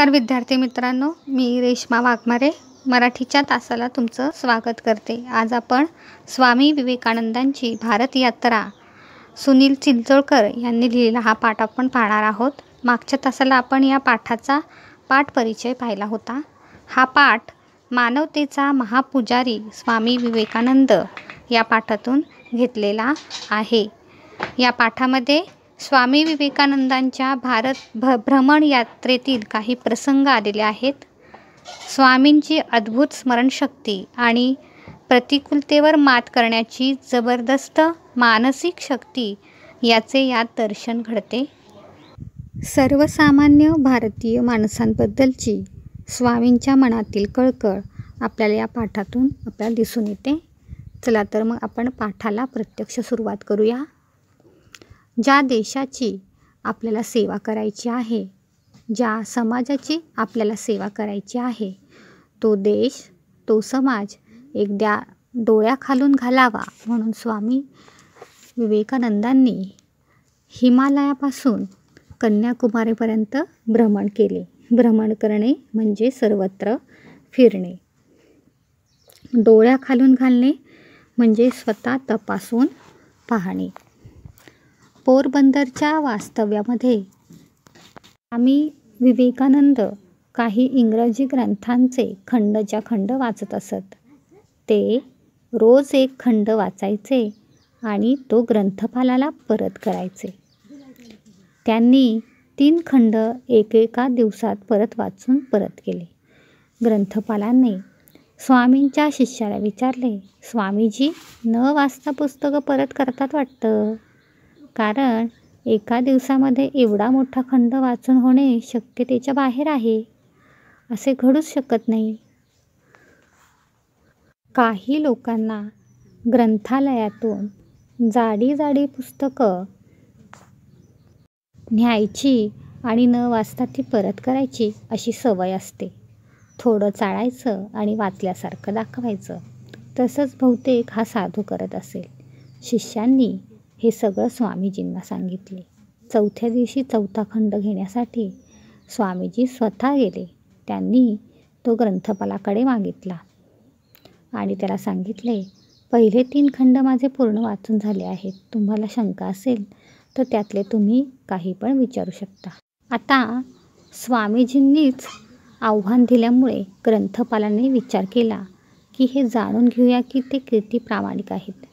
नमस्कार विद्यार्थी मित्रांनो मी रेश्मा वाघमारे मराठीच्या तासाला तुमचं स्वागत करते आज आपण स्वामी विवेकानंदांची भारत यात्रा सुनील चिंचोळकर यांनी लिहिलेला हा पाठ आपण पाहणार आहोत मागच्या तासाला आपण या पाठाचा पाठ परिचय पाहिला होता हा पाठ मानवतेचा महापुजारी स्वामी विवेकानंद या पाठातून घेतलेला आहे या पाठामध्ये स्वामी विवेकानंदांच्या भारत भ भ्रमण यात्रेतील काही प्रसंग आलेले आहेत स्वामींची अद्भुत स्मरणशक्ती आणि प्रतिकूलतेवर मात करण्याची जबरदस्त मानसिक शक्ती याचे यात दर्शन घडते सर्वसामान्य भारतीय माणसांबद्दलची स्वामींच्या मनातील कळकळ आपल्याला या पाठातून आपल्याला दिसून येते चला तर मग आपण पाठाला प्रत्यक्ष सुरुवात करूया ज्या देशाची आपल्याला सेवा करायची आहे ज्या समाजाची आपल्याला सेवा करायची आहे तो देश तो समाज एकदा खालून घालावा म्हणून स्वामी विवेकानंदांनी हिमालयापासून कन्याकुमारीपर्यंत भ्रमण केले भ्रमण करणे म्हणजे सर्वत्र फिरणे डोळ्या खालून घालणे म्हणजे स्वतः तपासून पाहणे पोरबंदरच्या वास्तव्यामध्ये आम्ही विवेकानंद काही इंग्रजी ग्रंथांचे खंडच्या खंड वाचत असत ते रोज एक खंड वाचायचे आणि तो ग्रंथपालाला परत करायचे त्यांनी तीन खंड एकेका दिवसात परत वाचून परत केले ग्रंथपालाने स्वामींच्या शिष्याला विचारले स्वामीजी न वाचता पुस्तकं परत करतात वाटतं कारण एका दिवसामध्ये एवढा मोठा खंड वाचून होणे शक्यतेच्या बाहेर आहे असे घडूच शकत नाही काही लोकांना ग्रंथालयातून जाडी जाडी पुस्तकं न्यायची आणि न वाचता ती परत करायची अशी सवय असते थोडं चाळायचं आणि वाचल्यासारखं दाखवायचं तसंच बहुतेक हा साधू करत असेल शिष्यांनी हे सगळं स्वामीजींना सांगितले चौथ्या दिवशी चौथा खंड घेण्यासाठी स्वामीजी स्वतः गेले त्यांनी तो ग्रंथपालाकडे मागितला आणि त्याला सांगितले पहिले तीन खंड माझे पूर्ण वाचून झाले आहेत तुम्हाला शंका असेल तर त्यातले तुम्ही काही पण विचारू शकता आता स्वामीजींनीच आव्हान दिल्यामुळे ग्रंथपालाने विचार केला की हे जाणून घेऊया की ते किती प्रामाणिक आहेत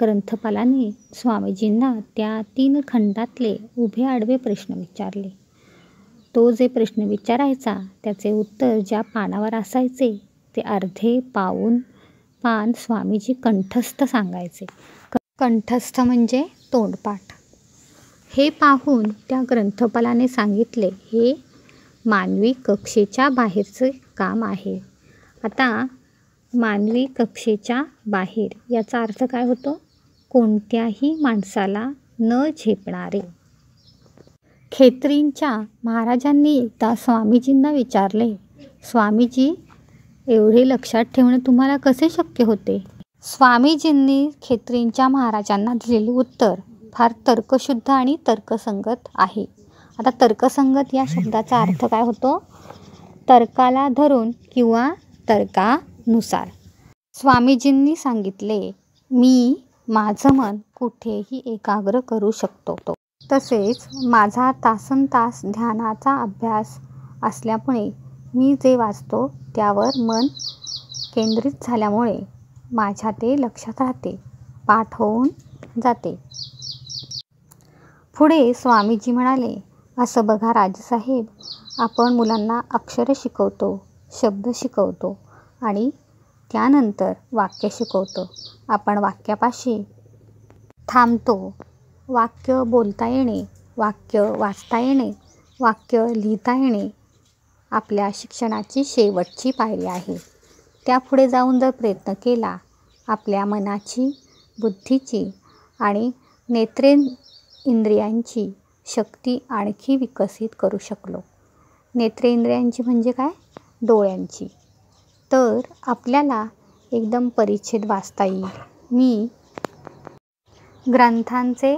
ग्रंथपालाने स्वामीजींना त्या तीन खंडातले उभे आडवे प्रश्न विचारले तो जे प्रश्न विचारायचा त्याचे उत्तर ज्या पानावर असायचे ते अर्धे पाऊन पान स्वामीजी कंठस्थ सांगायचे कंठस्थ म्हणजे तोंडपाठ हे पाहून त्या ग्रंथपालाने सांगितले हे मानवी कक्षेच्या बाहेरचे काम आहे आता मानवी कक्षेच्या बाहेर याचा अर्थ काय होतो कोणत्याही माणसाला न झेपणारे खेत्रींच्या महाराजांनी एकदा स्वामीजींना विचारले स्वामीजी एवढे लक्षात ठेवणे तुम्हाला कसे शक्य होते स्वामीजींनी खेत्रींच्या महाराजांना दिलेले उत्तर फार तर्कशुद्ध आणि तर्कसंगत आहे आता तर्कसंगत या शब्दाचा अर्थ काय होतो तर्काला धरून किंवा तर्कानुसार स्वामीजींनी सांगितले मी माझं मन कुठेही एकाग्र करू शकतो तो तसेच माझा तास ध्यानाचा अभ्यास असल्यामुळे मी जे वाचतो त्यावर मन केंद्रित झाल्यामुळे माझ्या ते लक्षात राहते पाठ होऊन जाते पुढे स्वामीजी म्हणाले असं बघा राजसाहेब आपण मुलांना अक्षरं शिकवतो शब्द शिकवतो आणि त्यानंतर वाक्य शिकवतो आपण वाक्यापाशी थांबतो वाक्य बोलता येणे वाक्य वाचता येणे वाक्य लिहिता येणे आपल्या शिक्षणाची शेवटची पायरी आहे त्यापुढे जाऊन जर प्रयत्न केला आपल्या मनाची बुद्धीची आणि नेत्रे इंद्रियांची शक्ती आणखी विकसित करू शकलो नेत्रेंद्रियांची म्हणजे काय डोळ्यांची तर आपल्याला एकदम परिच्छेद वाचता येईल मी ग्रंथांचे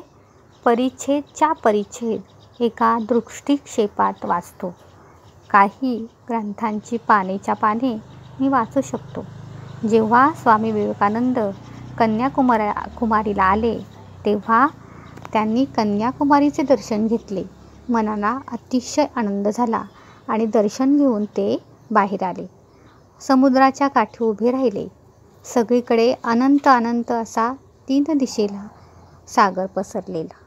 परिच्छेदच्या परिच्छेद एका दृष्टिक्षेपात वाचतो काही ग्रंथांची पानेच्या पाने मी वाचू शकतो जेव्हा स्वामी विवेकानंद कन्याकुमारी कुमारीला आले तेव्हा त्यांनी कन्याकुमारीचे दर्शन घेतले मनाला अतिशय आनंद झाला आणि दर्शन घेऊन ते बाहेर आले समुद्राच्या काठी उभे राहिले सगळीकडे अनंत अनंत असा तीन दिशेला सागर पसरलेला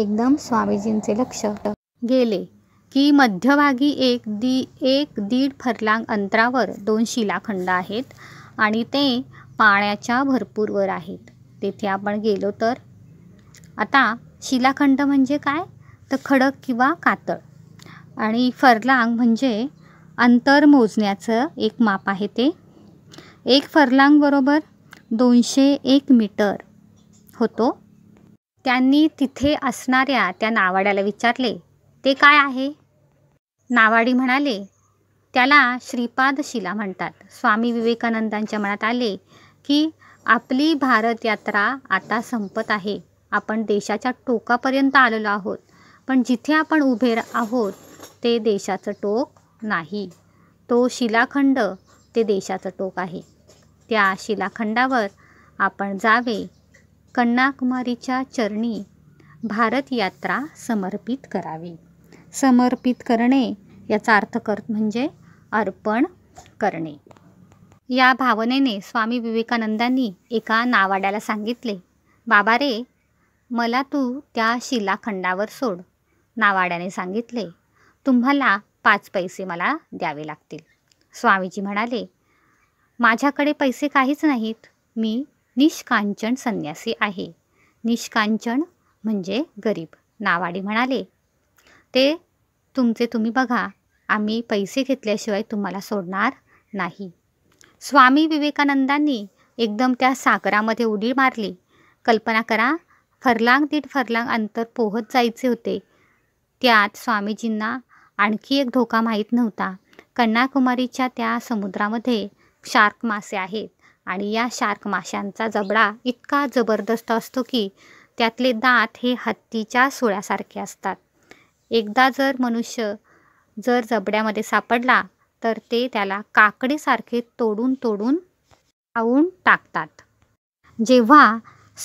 एकदम स्वामीजींचे लक्ष गेले की मध्यभागी एक दी एक दीड फरलांग अंतरावर दोन शिलाखंड आहेत आणि ते पाण्याच्या भरपूरवर आहेत तेथे आपण गेलो तर आता शिलाखंड म्हणजे काय तर खडक किंवा कातळ आणि फरलांग म्हणजे अंतर मोजण्याचं एक माप आहे ते एक फरलांग बरोबर दोनशे एक मीटर होतो त्यांनी तिथे असणाऱ्या त्या नावाड्याला विचारले ते काय आहे नावाडी म्हणाले त्याला श्रीपाद शिला म्हणतात स्वामी विवेकानंदांच्या मनात आले की आपली भारत यात्रा आता संपत आहे आपण देशाच्या टोकापर्यंत आलेलो आहोत पण जिथे आपण उभे आहोत ते देशाचं टोक नाही तो शिलाखंड ते देशाचं टोक आहे त्या शिलाखंडावर आपण जावे कन्याकुमारीच्या चरणी भारत यात्रा समर्पित करावी समर्पित करणे याचा अर्थ कर म्हणजे अर्पण करणे या भावनेने स्वामी विवेकानंदांनी एका नावाड्याला सांगितले बाबा रे मला तू त्या शिलाखंडावर सोड नावाड्याने सांगितले तुम्हाला पाच पैसे मला द्यावे लागतील स्वामीजी म्हणाले माझ्याकडे पैसे काहीच नाहीत मी निष्कांचन संन्यासी आहे निष्कांचन म्हणजे गरीब नावाडी म्हणाले ते तुमचे तुम्ही बघा आम्ही पैसे घेतल्याशिवाय तुम्हाला सोडणार नाही स्वामी विवेकानंदांनी एकदम त्या सागरामध्ये उडी मारली कल्पना करा फरलांग दीड फरलांग अंतर पोहत जायचे होते त्यात स्वामीजींना आणखी एक धोका माहीत नव्हता कन्याकुमारीच्या त्या समुद्रामध्ये शार्क मासे आहेत आणि या शार्क माशांचा जबडा इतका जबरदस्त असतो की त्यातले दात हे हत्तीच्या सोळ्यासारखे असतात एकदा जर मनुष्य जर जबड्यामध्ये सापडला तर ते त्याला काकडीसारखे तोडून तोडून खाऊन टाकतात जेव्हा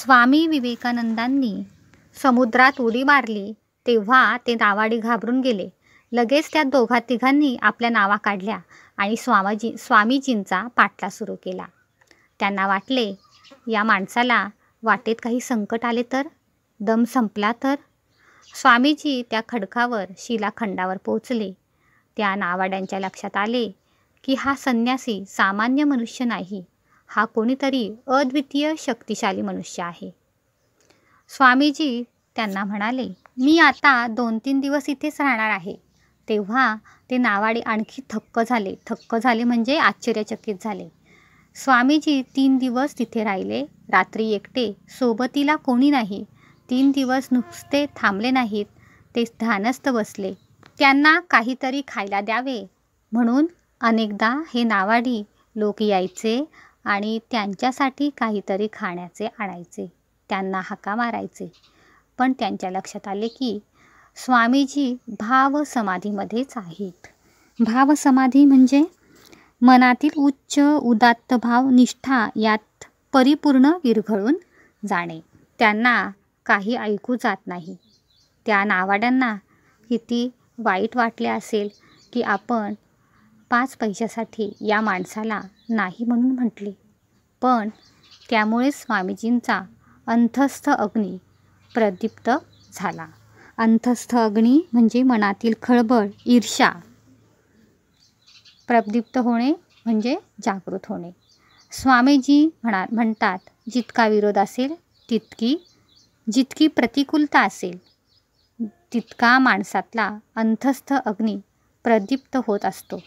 स्वामी विवेकानंदांनी समुद्रात उडी मारली तेव्हा ते नावाडी घाबरून गेले लगेच त्या दोघा तिघांनी आपल्या नावा काढल्या आणि स्वामाजी स्वामीजींचा पाठला सुरू केला त्यांना वाटले या माणसाला वाटेत काही संकट आले तर दम संपला तर स्वामीजी त्या खडकावर शिलाखंडावर पोहोचले त्या नावाड्यांच्या लक्षात आले की हा संन्यासी सामान्य मनुष्य नाही हा कोणीतरी अद्वितीय शक्तिशाली मनुष्य आहे स्वामीजी त्यांना म्हणाले मी आता दोन तीन दिवस इथेच राहणार आहे तेव्हा ते नावाडे आणखी थक्क झाले थक्क झाले म्हणजे आश्चर्यचकित झाले स्वामीजी तीन दिवस तिथे राहिले रात्री एकटे सोबतीला कोणी नाही तीन दिवस नुसते थांबले नाहीत ते ध्यानस्थ बसले त्यांना काहीतरी खायला द्यावे म्हणून अनेकदा हे नावाडी लोक यायचे आणि त्यांच्यासाठी काहीतरी खाण्याचे आणायचे त्यांना हाका मारायचे पण त्यांच्या लक्षात आले की स्वामीजी भाव समाधीमध्येच आहेत भाव समाधी म्हणजे मनातील उच्च उदात्त भाव निष्ठा यात परिपूर्ण विरघळून जाणे त्यांना काही ऐकू जात नाही त्या नावाड्यांना किती वाईट वाटले असेल की आपण पाच पैशासाठी या माणसाला नाही म्हणून म्हटले पण त्यामुळे स्वामीजींचा अंतस्थ अग्नी प्रदीप्त झाला अंतस्थ अग्नी म्हणजे मनातील खळबळ ईर्षा प्रदीप्त होणे म्हणजे जागृत होणे स्वामीजी म्हणा म्हणतात जितका विरोध असेल तितकी जितकी प्रतिकूलता असेल तितका माणसातला अंतस्थ अग्नी प्रदीप्त होत असतो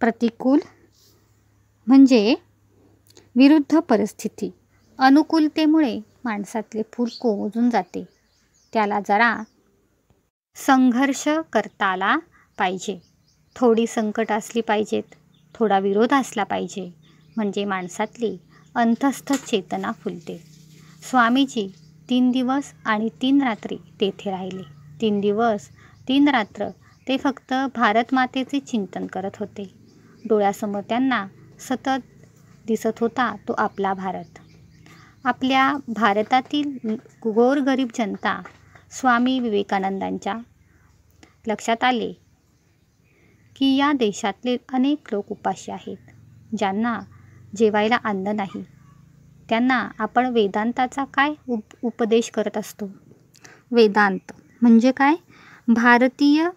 प्रतिकूल म्हणजे विरुद्ध परिस्थिती अनुकूलतेमुळे माणसातले फूल कोमजून जाते त्याला जरा संघर्ष करताला पाहिजे थोडी संकट असली पाहिजेत थोडा विरोध असला पाहिजे म्हणजे माणसातली अंतस्थ चेतना फुलते स्वामीजी तीन दिवस आणि तीन रात्री तेथे राहिले तीन दिवस तीन रात्र ते फक्त भारतमातेचे चिंतन करत होते डोळ्यासमोर त्यांना सतत दिसत होता तो आपला भारत आपल्या भारतातील गोरगरीब जनता स्वामी विवेकानंदांच्या लक्षात आले की या देशातले अनेक लोक उपाशी आहेत ज्यांना जेवायला अन्न नाही त्यांना आपण वेदांताचा काय उप उपदेश करत असतो वेदांत म्हणजे काय भारतीय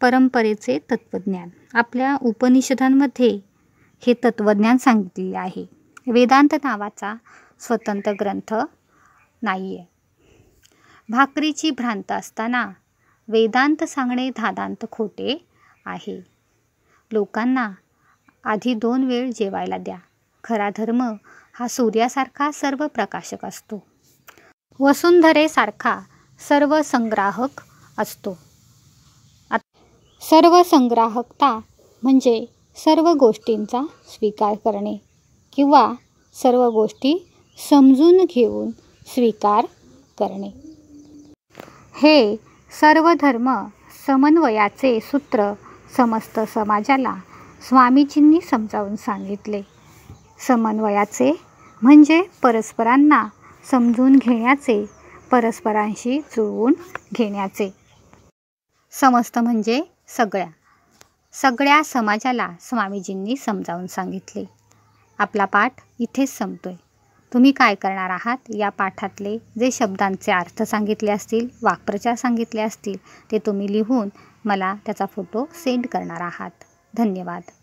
परंपरेचे तत्त्वज्ञान आपल्या उपनिषदांमध्ये हे तत्त्वज्ञान सांगितलेले आहे वेदांत नावाचा स्वतंत्र ग्रंथ नाही आहे भाकरीची भ्रांत असताना वेदांत सांगणे धादांत खोटे आहे लोकांना आधी दोन वेळ जेवायला द्या खरा धर्म हा सूर्यासारखा सर्व प्रकाशक असतो वसुंधरेसारखा सर्व संग्राहक असतो सर्व संग्राहकता म्हणजे सर्व गोष्टींचा स्वीकार करणे किंवा सर्व गोष्टी समजून घेऊन स्वीकार करणे हे सर्व धर्म समन्वयाचे सूत्र समस्त समाजाला स्वामीजींनी समजावून सांगितले समन्वयाचे म्हणजे परस्परांना समजून घेण्याचे परस्परांशी जुळवून घेण्याचे समस्त म्हणजे सगळ्या सगळ्या समाजाला स्वामीजींनी समजावून सांगितले आपला पाठ इथेच संपतोय तुम्ही काय करणार आहात या पाठातले जे शब्दांचे अर्थ सांगितले असतील वाक्प्रचार सांगितले असतील ते तुम्ही लिहून मला त्याचा फोटो सेंड करणार आहात धन्यवाद